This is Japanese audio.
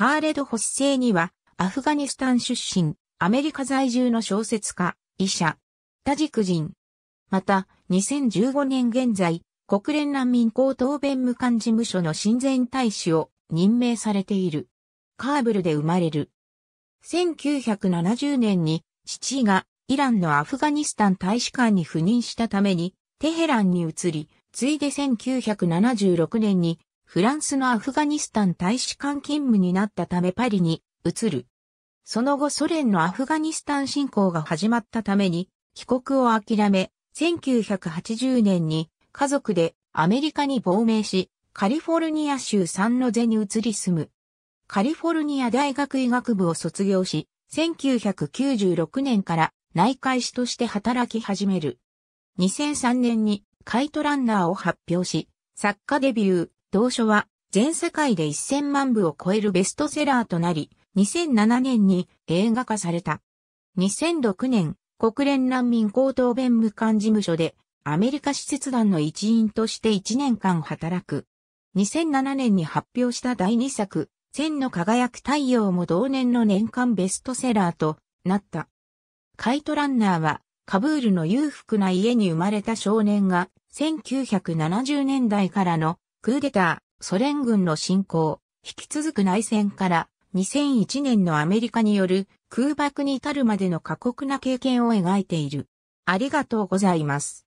カーレド・ホッセイには、アフガニスタン出身、アメリカ在住の小説家、医者、タジク人。また、2015年現在、国連難民高等弁務官事務所の親善大使を任命されている。カーブルで生まれる。1970年に父がイランのアフガニスタン大使館に赴任したためにテヘランに移り、ついで1976年にフランスのアフガニスタン大使館勤務になったためパリに移る。その後ソ連のアフガニスタン侵攻が始まったために帰国を諦め、1980年に家族でアメリカに亡命し、カリフォルニア州サンノゼに移り住む。カリフォルニア大学医学部を卒業し、1996年から内科医師として働き始める。2003年にカイトランナーを発表し、作家デビュー、同書は全世界で1000万部を超えるベストセラーとなり、2007年に映画化された。2006年、国連難民高等弁務官事務所でアメリカ使節団の一員として1年間働く。2007年に発表した第2作、千の輝く太陽も同年の年間ベストセラーとなった。カイトランナーは、カブールの裕福な家に生まれた少年が、1970年代からのクーデター、ソ連軍の侵攻、引き続く内戦から2001年のアメリカによる空爆に至るまでの過酷な経験を描いている。ありがとうございます。